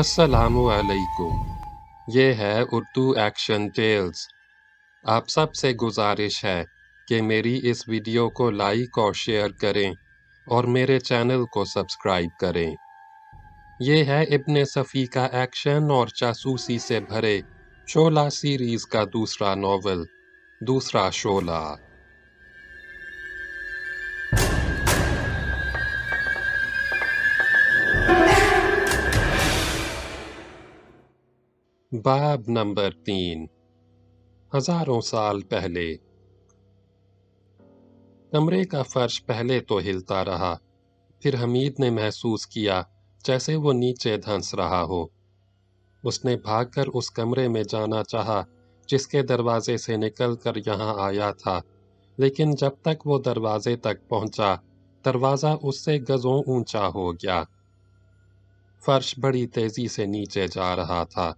असलकुम ये है उर्दू एक्शन टेल्स आप सब से गुजारिश है कि मेरी इस वीडियो को लाइक और शेयर करें और मेरे चैनल को सब्सक्राइब करें ये है इबन सफ़ी का एक्शन और जासूसी से भरे शोला सीरीज़ का दूसरा नावल दूसरा शोला बाब नंबर तीन हजारों साल पहले कमरे का फर्श पहले तो हिलता रहा फिर हमीद ने महसूस किया जैसे वो नीचे धंस रहा हो उसने भागकर उस कमरे में जाना चाहा जिसके दरवाजे से निकलकर यहाँ आया था लेकिन जब तक वो दरवाजे तक पहुंचा दरवाज़ा उससे गज़ों ऊंचा हो गया फर्श बड़ी तेज़ी से नीचे जा रहा था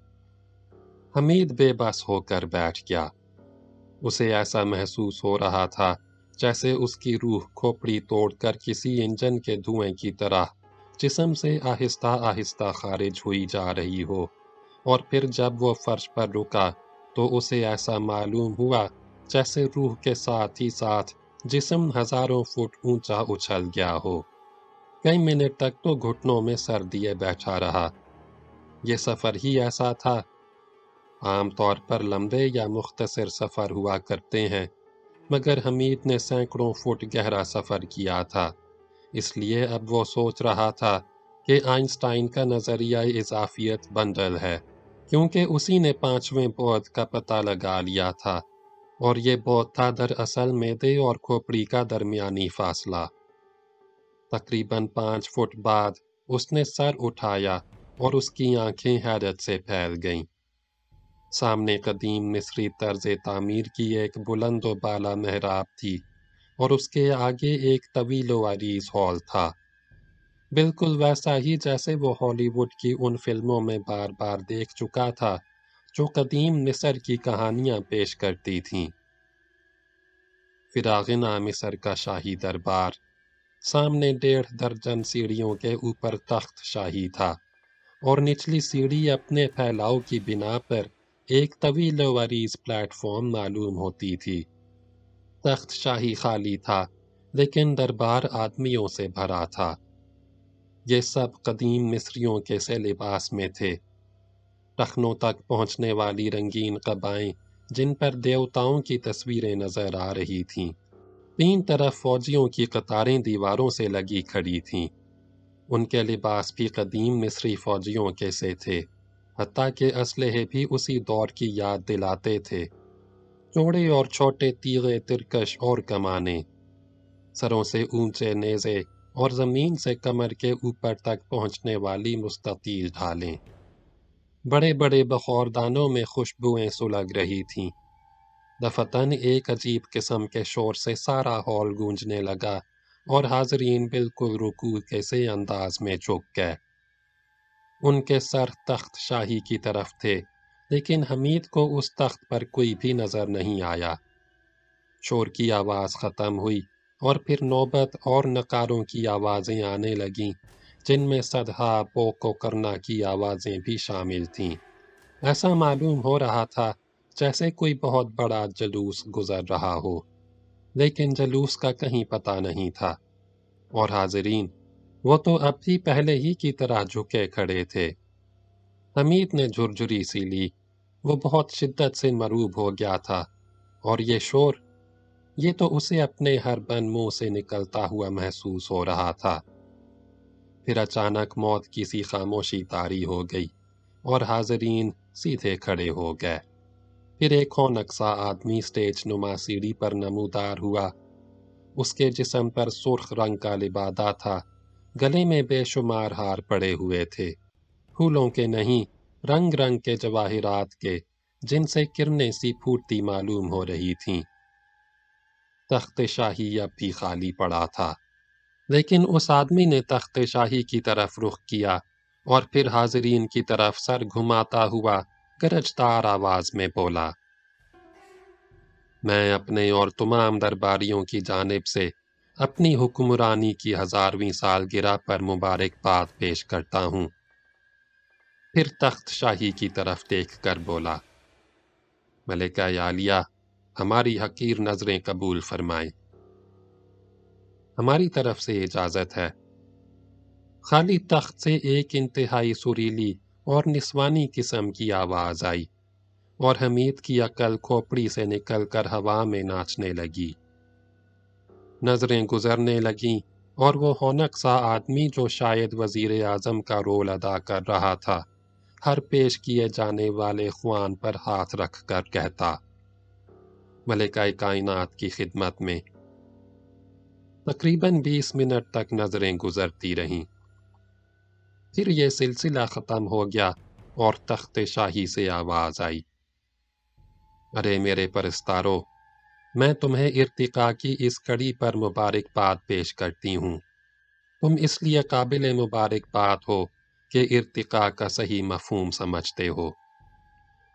हमीद बेबस होकर बैठ गया उसे ऐसा महसूस हो रहा था जैसे उसकी रूह खोपड़ी तोड़कर किसी इंजन के धुएं की तरह जिसम से आहिस्ता आहिस्ता खारिज हुई जा रही हो और फिर जब वो फर्श पर रुका तो उसे ऐसा मालूम हुआ जैसे रूह के साथ ही साथ जिसम हजारों फुट ऊंचा उछल गया हो कई मिनट तक तो घुटनों में सर दिए बैठा रहा यह सफ़र ही ऐसा था आमतौर पर लंबे या मुख्तसर सफ़र हुआ करते हैं मगर हमीद ने सैकड़ों फुट गहरा सफ़र किया था इसलिए अब वो सोच रहा था कि आइंस्टाइन का नज़रिया इजाफियत बंडल है क्योंकि उसी ने पाँचवें पौध का पता लगा लिया था और ये बौद्ध था दरअसल मेदे और खोपड़ी का दरमियानी फासला तकरीबन पाँच फुट बाद उसने सर उठाया और उसकी आंखें हैरत से फैल गईं। सामने कदीम मिसरी तर्ज तामीर की एक बुलंद बाला महराब थी और उसके आगे एक तवील वारीस हॉल था बिल्कुल वैसा ही जैसे वो हॉलीवुड की उन फिल्मों में बार बार देख चुका था जो कदीम मिस्र की कहानियाँ पेश करती थीं फिरागना मिसर का शाही दरबार सामने डेढ़ दर्जन सीढ़ियों के ऊपर तख्त शाही था और निचली सीढ़ी अपने फैलाव की बिना पर एक तवील वरीज प्लेटफॉर्म मालूम होती थी तख्त शाही खाली था लेकिन दरबार आदमियों से भरा था ये सब कदीम मिस्रियों के से लिबास में थे टखनों तक पहुंचने वाली रंगीन कबाएं जिन पर देवताओं की तस्वीरें नजर आ रही थीं तीन तरफ फौजियों की कतारें दीवारों से लगी खड़ी थीं उनके लिबास भी कदीम मिस्री फौजियों के से थे हती के असलहे भी उसी दौर की याद दिलाते थे चौड़े और छोटे तीगे तिरकश और कमाने सरों से ऊंचे नेज़े और ज़मीन से कमर के ऊपर तक पहुंचने वाली मुस्ततील ढालें बड़े बड़े बखौरदानों में खुशबुएं सुलग रही थीं दफतन एक अजीब किस्म के शोर से सारा हॉल गूंजने लगा और हाजरीन बिल्कुल रुकू कैसे अंदाज में चुक गए उनके सर तख्त शाही की तरफ थे लेकिन हमीद को उस तख्त पर कोई भी नज़र नहीं आया शोर की आवाज़ ख़त्म हुई और फिर नौबत और नकारों की आवाज़ें आने लगीं जिनमें सदहा पोको करना की आवाज़ें भी शामिल थीं ऐसा मालूम हो रहा था जैसे कोई बहुत बड़ा जलूस गुजर रहा हो लेकिन जलूस का कहीं पता नहीं था और हाजरीन वो तो अब भी पहले ही की तरह झुके खड़े थे हमीद ने झुरझुरी सी ली वो बहुत शिद्दत से मरूब हो गया था और ये शोर ये तो उसे अपने हर बन मुंह से निकलता हुआ महसूस हो रहा था फिर अचानक मौत की सी खामोशी तारी हो गई और हाजरीन सीधे खड़े हो गए फिर एक हौनक सा आदमी स्टेज नुमा सीढ़ी पर नमूदार हुआ उसके जिसम पर सुर्ख रंग का लिबादा था गले में बेशुमार हार पड़े हुए थे फूलों के नहीं रंग रंग के जवाहरात के जिनसे किरणें सी फूटती मालूम हो रही थीं तख्त शाही अब भी खाली पड़ा था लेकिन उस आदमी ने तख्त शाही की तरफ रुख किया और फिर हाजरीन की तरफ सर घुमाता हुआ गरजदार आवाज में बोला मैं अपने और तमाम दरबारियों की जानब से अपनी हुक्मरानी की हज़ारवीं सालगिरह पर मुबारकबाद पेश करता हूँ फिर तख्त शाही की तरफ देख कर बोला मलिका यालिया हमारी हकीर नज़रें कबूल फरमाए हमारी तरफ से इजाज़त है खाली तख्त से एक इंतहाई सुरीली और निस्वानी किस्म की आवाज़ आई और हमीद की अकल खोपड़ी से निकल कर हवा में नाचने लगी नज़रें गुजरने लगीं और वो हौनक सा आदमी जो शायद वजीर आजम का रोल अदा कर रहा था हर पेश किए जाने वाले खुआन पर हाथ रख कर कहता मलिका कायनात की खिदमत में तकरीबन बीस मिनट तक नज़रें गुजरती रहीं फिर यह सिलसिला ख़त्म हो गया और तख्त शाही से आवाज़ आई अरे मेरे परस्तारो मैं तुम्हें इर्तिका की इस कड़ी पर मुबारकबाद पेश करती हूँ तुम इसलिए काबिल मुबारकबाद हो कि इर्तिका का सही मफहूम समझते हो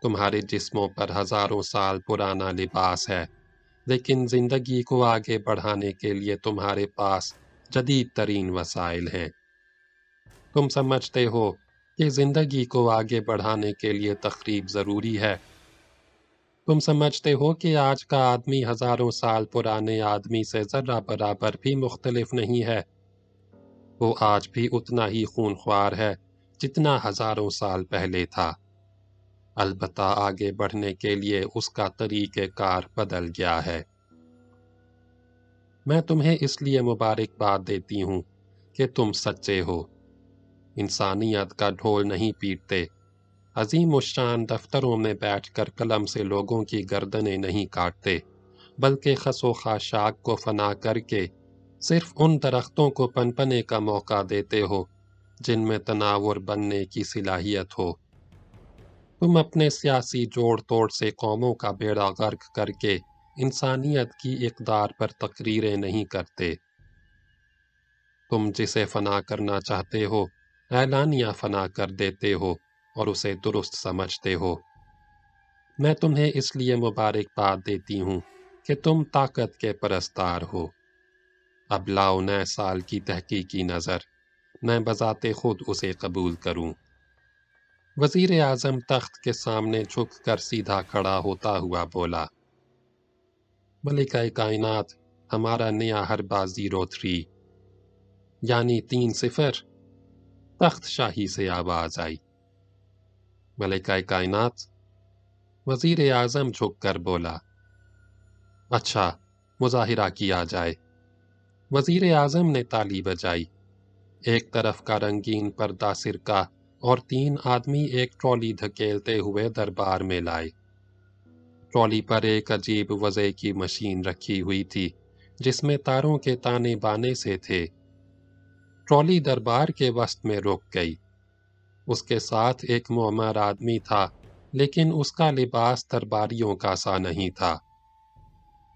तुम्हारे जिस्मों पर हज़ारों साल पुराना लिबास है लेकिन ज़िंदगी को आगे बढ़ाने के लिए तुम्हारे पास जदीद तरीन वसाइल हैं तुम समझते हो कि ज़िंदगी को आगे बढ़ाने के लिए तकरीब ज़रूरी है तुम समझते हो कि आज का आदमी हजारों साल पुराने आदमी से ज़रा बराबर भी मुख्तलिफ नहीं है वो आज भी उतना ही खूनख्वार है जितना हजारों साल पहले था अलबत् आगे बढ़ने के लिए उसका तरीक़ार बदल गया है मैं तुम्हें इसलिए मुबारकबाद देती हूँ कि तुम सच्चे हो इंसानियत का ढोल नहीं पीटते अजीम शान दफ्तरों में बैठ कर कलम से लोगों की गर्दनें नहीं काटते बल्कि खसो खाशाक को फना करके सिर्फ उन दरख्तों को पनपने का मौका देते हो जिनमें तनावर बनने की सलाहियत हो तुम अपने सियासी जोड़ तोड़ से कौमों का बेड़ा गर्क करके इंसानियत की इकदार पर तकरीरें नहीं करते तुम जिसे फना करना चाहते हो ऐलानिया फना कर देते हो और उसे दुरुस्त समझते हो मैं तुम्हें इसलिए मुबारकबाद देती हूँ कि तुम ताकत के परस्तार हो अब लाओ नए साल की तहकीकी नज़र मैं बजाते खुद उसे कबूल करूं। वजीर आजम तख्त के सामने झुक कर सीधा खड़ा होता हुआ बोला मलिका कायनात हमारा नया हरबाजी रोथरी थ्री यानी तीन सिफर तख्त शाही से आवाज़ आई मलिका कायनात वज़ीर आज़म झुक कर बोला अच्छा मुजाहिरा किया जाए वज़ीर आज़म ने ताली बजाई एक तरफ का रंगीन पर्दा सिरका और तीन आदमी एक ट्रॉली धकेलते हुए दरबार में लाए ट्रॉली पर एक अजीब वजह की मशीन रखी हुई थी जिसमें तारों के ताने बाने से थे ट्रॉली दरबार के वस्त में रुक गई उसके साथ एक मोहमर आदमी था लेकिन उसका लिबास दरबारियों का सा नहीं था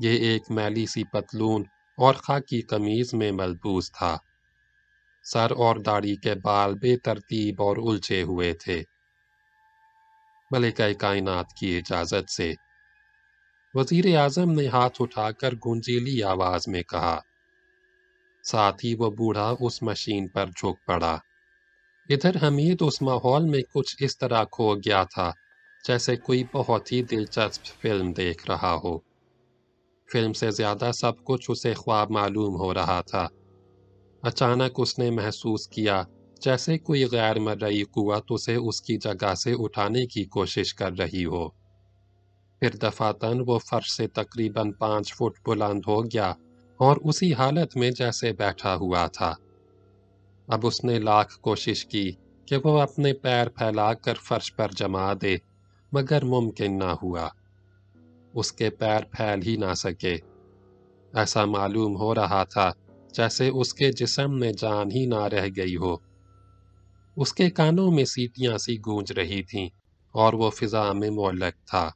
ये एक मैली सी पतलून और खाकी कमीज में मलबूस था सर और दाढ़ी के बाल बेतरतीब और उलझे हुए थे मलिका कायनात की इजाज़त से वजीर आजम ने हाथ उठाकर गुंजीली आवाज़ में कहा साथ ही वह बूढ़ा उस मशीन पर झुक पड़ा इधर हमीद उस माहौल में कुछ इस तरह खो गया था जैसे कोई बहुत ही दिलचस्प फिल्म देख रहा हो फिल्म से ज़्यादा सब कुछ उसे ख्वाब मालूम हो रहा था अचानक उसने महसूस किया जैसे कोई गैर मरई कुत उसे उसकी जगह से उठाने की कोशिश कर रही हो फिर दफातन वो फर्श से तकरीबन पाँच फुट बुलंद हो गया और उसी हालत में जैसे बैठा हुआ था अब उसने लाख कोशिश की कि वो अपने पैर फैलाकर फर्श पर जमा दे मगर मुमकिन ना हुआ उसके पैर फैल ही ना सके ऐसा मालूम हो रहा था जैसे उसके जिसम में जान ही ना रह गई हो उसके कानों में सीटियां सी गूंज रही थीं और वो फिजा में मोलक था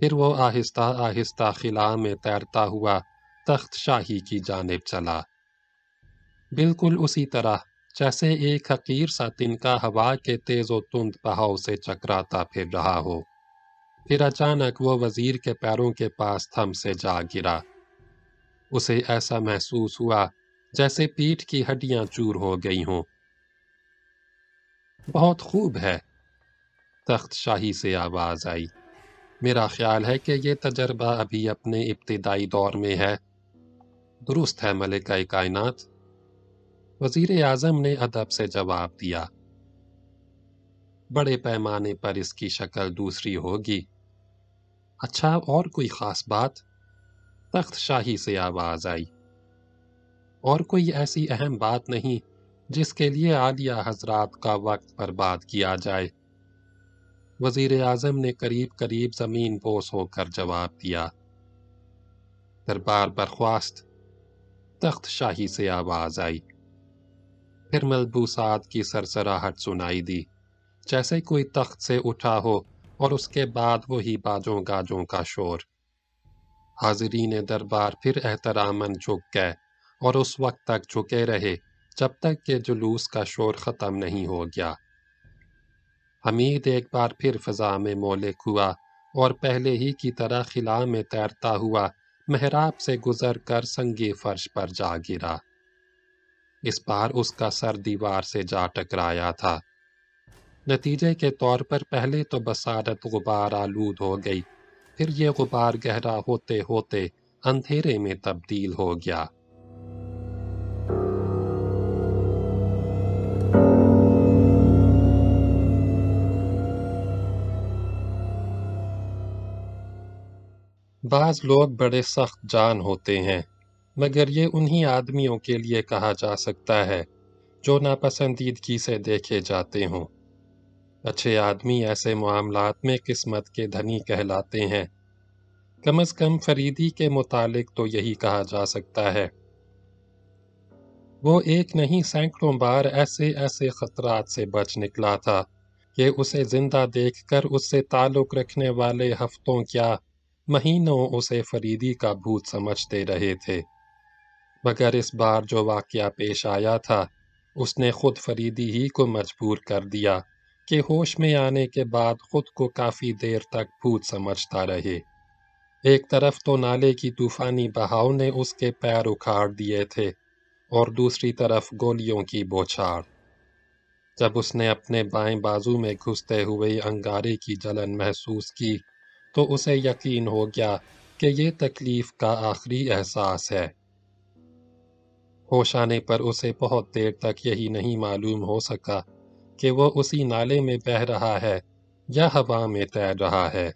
फिर वो आहिस्ता आहिस्ता खिला में तैरता हुआ तख्त शाही की जानब चला बिल्कुल उसी तरह जैसे एक हकीर सा तिनका हवा के तेज और तुंद बहाव से चकराता फिर रहा हो फिर अचानक वह वजीर के पैरों के पास थम से जा गिरा उसे ऐसा महसूस हुआ जैसे पीठ की हड्डियां चूर हो गई हों बहुत खूब है तख्त शाही से आवाज आई मेरा ख्याल है कि यह तजर्बा अभी अपने इब्तदाई दौर में है दुरुस्त है मलिका कायनात वजीर आजम ने अदब से जवाब दिया बड़े पैमाने पर इसकी शक्ल दूसरी होगी अच्छा और कोई ख़ास बात तख्त शाही से आवाज़ आई और कोई ऐसी अहम बात नहीं जिसके लिए आलिया हजरात का वक्त बर्बाद किया जाए वजीर आजम ने करीब करीब ज़मीन बोस होकर जवाब दिया दरबार बर्ख्वास्त तख्त शाही से आवाज़ आई फिर मलबूसात की सरसराहट सुनाई दी जैसे कोई तख्त से उठा हो और उसके बाद वही बाजों गाजों का शोर हाजरीन दरबार फिर एहतरामन झुक गए और उस वक्त तक झुके रहे जब तक के जुलूस का शोर ख़त्म नहीं हो गया हमीद एक बार फिर फ़जा में मोलिक हुआ और पहले ही की तरह खिला में तैरता हुआ मेहराब से गुजर कर संगी फर्श पर जा गिरा इस बार उसका सर दीवार से जा टकराया था नतीजे के तौर पर पहले तो बसारत गुबार आलूद हो गई फिर ये गुबार गहरा होते होते अंधेरे में तब्दील हो गया बाज लोग बड़े सख्त जान होते हैं मगर ये उन्हीं आदमियों के लिए कहा जा सकता है जो नापसंदीदगी से देखे जाते हों अच्छे आदमी ऐसे मामलात में किस्मत के धनी कहलाते हैं कम अज कम फरीदी के मुतालिक तो यही कहा जा सकता है वो एक नहीं सैकड़ों बार ऐसे ऐसे खतरात से बच निकला था कि उसे जिंदा देखकर उससे ताल्लुक़ रखने वाले हफ्तों क्या महीनों उसे फरीदी का भूत समझते रहे थे मगर इस बार जो वाक़ पेश आया था उसने खुद फरीदी ही को मजबूर कर दिया कि होश में आने के बाद खुद को काफ़ी देर तक भूत समझता रहे एक तरफ तो नाले की तूफ़ानी बहाव ने उसके पैर उखाड़ दिए थे और दूसरी तरफ गोलियों की बौछार जब उसने अपने बाएं बाजू में घुसते हुए अंगारे की जलन महसूस की तो उसे यकीन हो गया कि ये तकलीफ़ का आखिरी एहसास है होश आने पर उसे बहुत देर तक यही नहीं मालूम हो सका कि वो उसी नाले में बह रहा है या हवा में तैर रहा है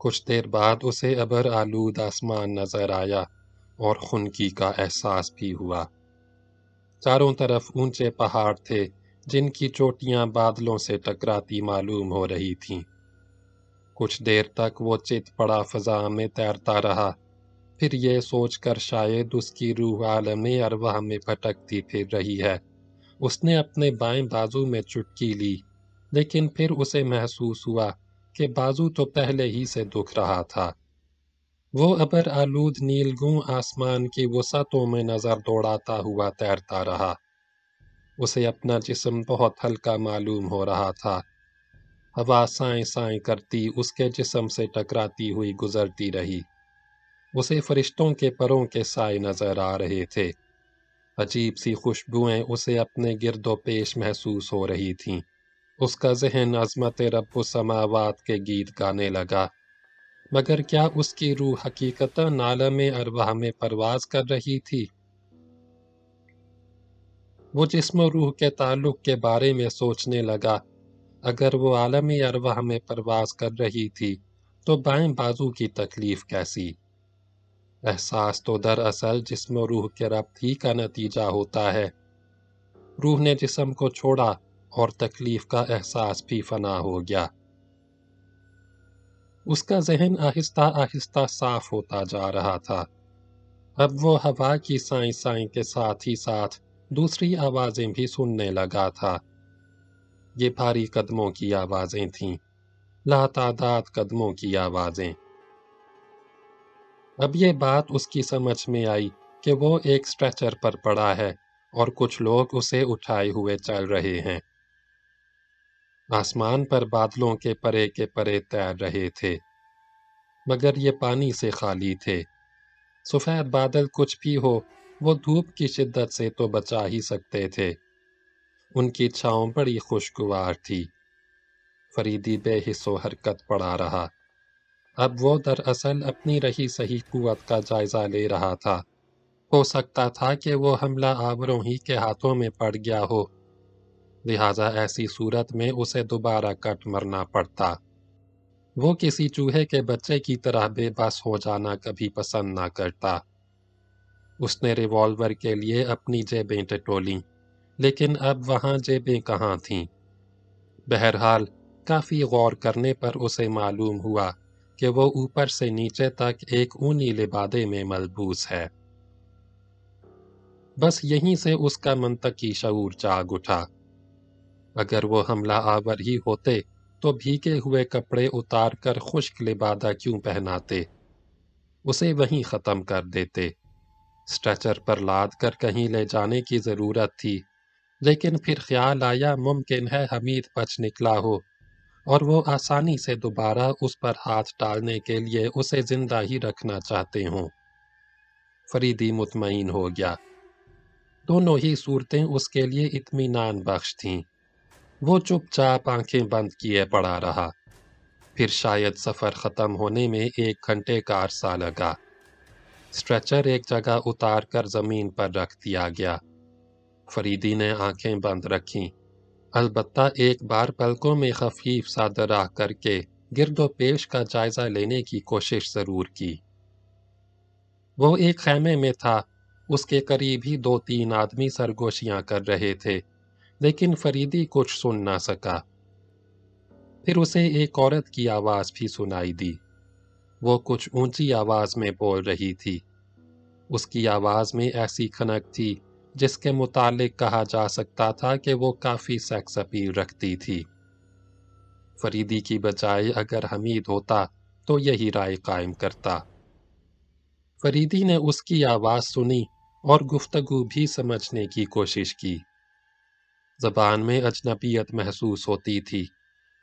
कुछ देर बाद उसे अबर आलूद आसमान नजर आया और खुनकी का एहसास भी हुआ चारों तरफ ऊंचे पहाड़ थे जिनकी चोटियां बादलों से टकराती मालूम हो रही थीं। कुछ देर तक वो चित पड़ा फजा में तैरता रहा फिर ये सोचकर शायद उसकी रूह आलम अरवाह में भटकती फिर रही है उसने अपने बाएं बाजू में चुटकी ली लेकिन फिर उसे महसूस हुआ कि बाजू तो पहले ही से दुख रहा था वो अबर आलूद नीलगू आसमान की वसतों में नज़र दौड़ाता हुआ तैरता रहा उसे अपना जिस्म बहुत हल्का मालूम हो रहा था हवा साए साए करती उसके जिस्म से टकराती हुई गुजरती रही उसे फरिश्तों के परों के साय नजर आ रहे थे अजीब सी खुशबुएं उसे अपने गिरदो पेश महसूस हो रही थीं उसका जहन अजमत रब समावात के गीत गाने लगा मगर क्या उसकी रूह हकीकता नाला में अरवाह में परवाज कर रही थी वो जिसम रूह के ताल्लुक के बारे में सोचने लगा अगर वो आलमी अरवाह में परवाज कर रही थी तो बाएं बाजू की तकलीफ कैसी एहसास तो दरअसल जिसम रूह के रब्त ही का नतीजा होता है रूह ने जिसम को छोड़ा और तकलीफ का एहसास भी फना हो गया उसका जहन आहिस्ता आहिस्ता साफ होता जा रहा था अब वो हवा की साई साई के साथ ही साथ दूसरी आवाज़ें भी सुनने लगा था ये भारी कदमों की आवाज़ें थीं लातादात कदमों की आवाज़ें अब ये बात उसकी समझ में आई कि वो एक स्ट्रेचर पर पड़ा है और कुछ लोग उसे उठाए हुए चल रहे हैं आसमान पर बादलों के परे के परे तैर रहे थे मगर ये पानी से खाली थे सफ़ेद बादल कुछ भी हो वो धूप की शिद्दत से तो बचा ही सकते थे उनकी छाँव बड़ी खुशगवार थी फरीदी बेहिसो हरकत पड़ा रहा अब वो दरअसल अपनी रही सही कुवत का जायज़ा ले रहा था हो सकता था कि वो हमला आवरों ही के हाथों में पड़ गया हो लिहाजा ऐसी सूरत में उसे दोबारा कट मरना पड़ता वो किसी चूहे के बच्चे की तरह बेबस हो जाना कभी पसंद ना करता उसने रिवॉल्वर के लिए अपनी जेबें टटोली लेकिन अब वहाँ जेबें कहाँ थीं बहरहाल काफ़ी गौर करने पर उसे मालूम हुआ कि वो ऊपर से नीचे तक एक ऊनी लिबादे में मलबूस है बस यहीं से उसका मनतकी शऊर जाग उठा अगर वो हमला आवर ही होते तो भीगे हुए कपड़े उतार कर खुश्क लिबादा क्यों पहनाते उसे वहीं ख़त्म कर देते स्ट्रेचर पर लाद कर कहीं ले जाने की ज़रूरत थी लेकिन फिर ख्याल आया मुमकिन है हमीद बच निकला हो और वो आसानी से दोबारा उस पर हाथ डालने के लिए उसे जिंदा ही रखना चाहते हों फरीदी मुतमईन हो गया दोनों ही सूरतें उसके लिए इत्मीनान बख्श थीं वो चुपचाप आंखें बंद किए पड़ा रहा फिर शायद सफ़र ख़त्म होने में एक घंटे का अरसा लगा स्ट्रेचर एक जगह उतार कर ज़मीन पर रख दिया गया फरीदी ने आंखें बंद रखीं अलबत् एक बार पलकों में खफीफ सा दराह करके गिरदो पेश का जायज़ा लेने की कोशिश ज़रूर की वो एक खैमे में था उसके करीब ही दो तीन आदमी सरगोशियां कर रहे थे लेकिन फरीदी कुछ सुन ना सका फिर उसे एक औरत की आवाज़ भी सुनाई दी वो कुछ ऊंची आवाज़ में बोल रही थी उसकी आवाज़ में ऐसी खनक थी जिसके मुतालिक कहा जा सकता था कि वो काफ़ी सेक्स अपील रखती थी फरीदी की बजाय अगर हमीद होता तो यही राय कायम करता फरीदी ने उसकी आवाज़ सुनी और गुफ्तगु भी समझने की कोशिश की जबान में अजनबियत महसूस होती थी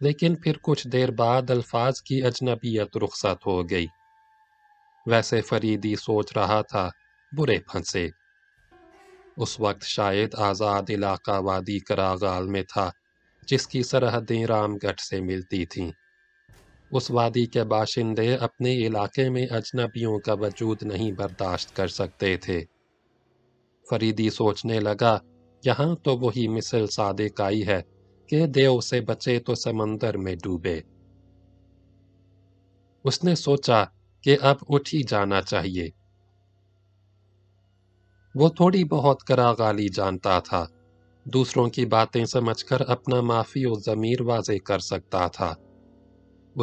लेकिन फिर कुछ देर बाद अल्फाज की अजनबीयत रुखसत हो गई वैसे फरीदी सोच रहा था बुरे फंसे उस वक्त शायद आज़ाद इलाका वादी करागाल में था जिसकी सरहदें रामगढ़ से मिलती थीं उस वादी के बाशिंदे अपने इलाके में अजनबियों का वजूद नहीं बर्दाश्त कर सकते थे फरीदी सोचने लगा यहाँ तो वही मिसल सादिक आई है कि देव से बचे तो समंदर में डूबे उसने सोचा कि अब उठ ही जाना चाहिए वो थोड़ी बहुत करा गाली जानता था दूसरों की बातें समझकर अपना माफी और ज़मीर वाजे कर सकता था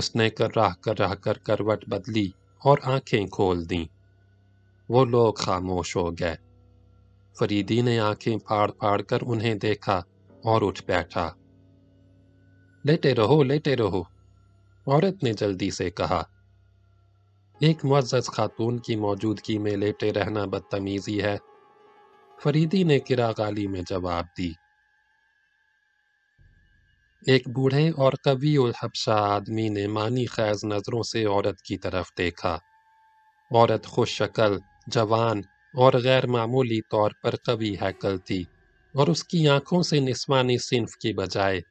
उसने कर्राह कर्राह कर करवट बदली और आंखें खोल दी वो लोग खामोश हो गए फरीदी ने आंखें फाड़ फाड़ कर उन्हें देखा और उठ बैठा लेटे रहो लेटे रहो औरत ने जल्दी से कहा एक मुआज़ खातून की मौजूदगी में लेटे रहना बदतमीज़ी है फरीदी ने गाली में जवाब दी एक बूढ़े और कवि और हबशा आदमी ने मानी खैज नज़रों से औरत की तरफ देखा औरत खुश शक्ल जवान और गैर मामूली तौर पर कवि हैकल थी और उसकी आंखों से निस्वानी सिंफ की बजाय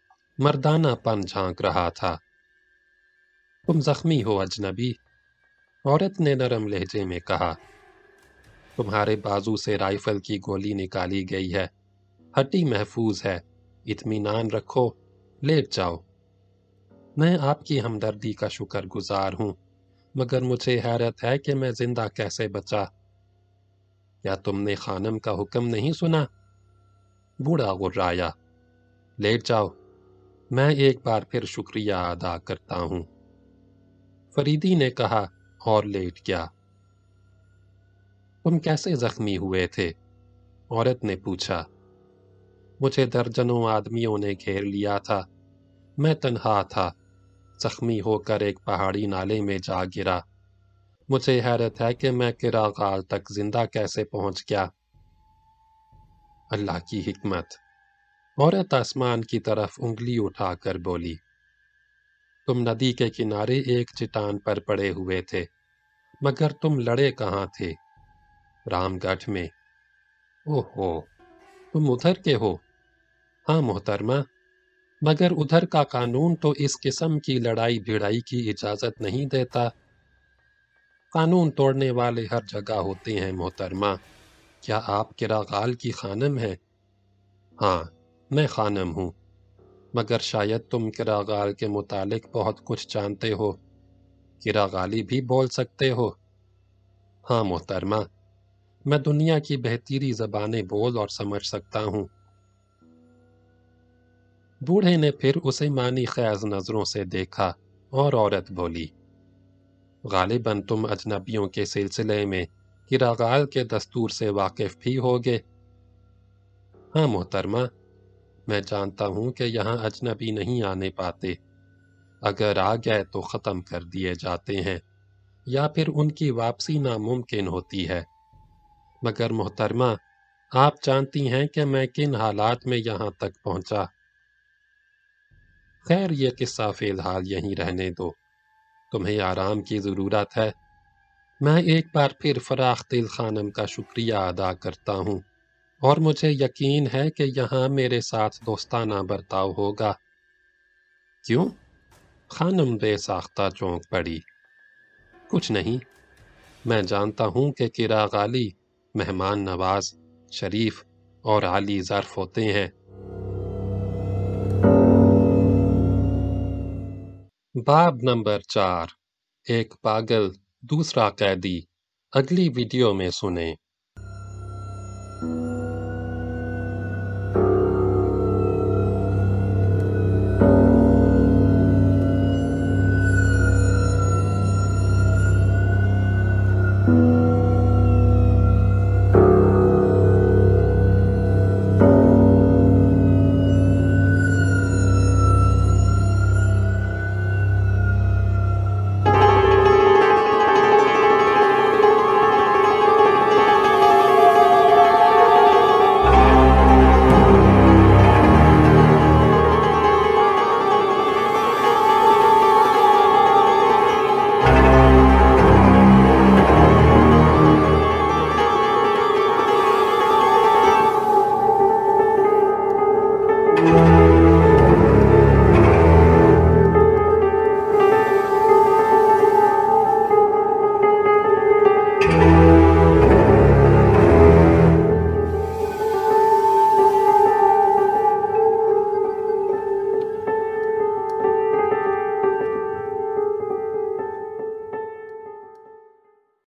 मर्दाना पन झांक रहा था तुम जख्मी हो अजनबी औरत ने नरम लहजे में कहा तुम्हारे बाजू से राइफल की गोली निकाली गई है हड्डी महफूज है इतमान रखो लेट जाओ मैं आपकी हमदर्दी का शुक्र गुजार हूं मगर मुझे हैरत है कि मैं जिंदा कैसे बचा या तुमने खानम का हुक्म नहीं सुना बूढ़ा गुर्राया लेट जाओ मैं एक बार फिर शुक्रिया अदा करता हूं फरीदी ने कहा और लेट गया तुम कैसे जख्मी हुए थे औरत ने पूछा मुझे दर्जनों आदमियों ने घेर लिया था मैं तन्हा था जख्मी होकर एक पहाड़ी नाले में जा गिरा मुझे हैरत है कि मैं किराकाल तक जिंदा कैसे पहुंच गया अल्लाह की हिकमत औरत आसमान की तरफ उंगली उठाकर बोली तुम नदी के किनारे एक चट्टान पर पड़े हुए थे मगर तुम लड़े कहाँ थे रामगढ़ में ओहो तुम उधर के हो हाँ मोहतरमा मगर उधर का कानून तो इस किस्म की लड़ाई भिड़ाई की इजाज़त नहीं देता कानून तोड़ने वाले हर जगह होते हैं मोहतरमा क्या आप किरागाल की खानम हैं हाँ मैं खानम हूँ मगर शायद तुम किरागाल के मुतालिक बहुत कुछ जानते हो किरागाली भी बोल सकते हो हाँ मोहतरमा मैं दुनिया की बेहतरी जबाने बोल और समझ सकता हूँ बूढ़े ने फिर उसे मानी खैज नज़रों से देखा और औरत बोली गालिबन तुम अजनबियों के सिलसिले में किरागाल के दस्तूर से वाकिफ भी हो गए हाँ मोहतरमा मैं जानता हूँ कि यहाँ अजनबी नहीं आने पाते अगर आ गए तो ख़त्म कर दिए जाते हैं या फिर उनकी वापसी नामुमकिन होती है मगर मोहतरमा आप जानती हैं कि मैं किन हालात में यहाँ तक पहुंचा खैर ये किस्सा फिलहाल यहीं रहने दो तुम्हें आराम की ज़रूरत है मैं एक बार फिर फराख दिल खानम का शुक्रिया अदा करता हूँ और मुझे यकीन है कि यहाँ मेरे साथ दोस्ताना बर्ताव होगा क्यों खानम बेसाख्ता चौंक पड़ी कुछ नहीं मैं जानता हूँ कि किरा गाली मेहमान नवाज शरीफ और आली जरफ होते हैं बाब नंबर चार एक पागल दूसरा कैदी अगली वीडियो में सुने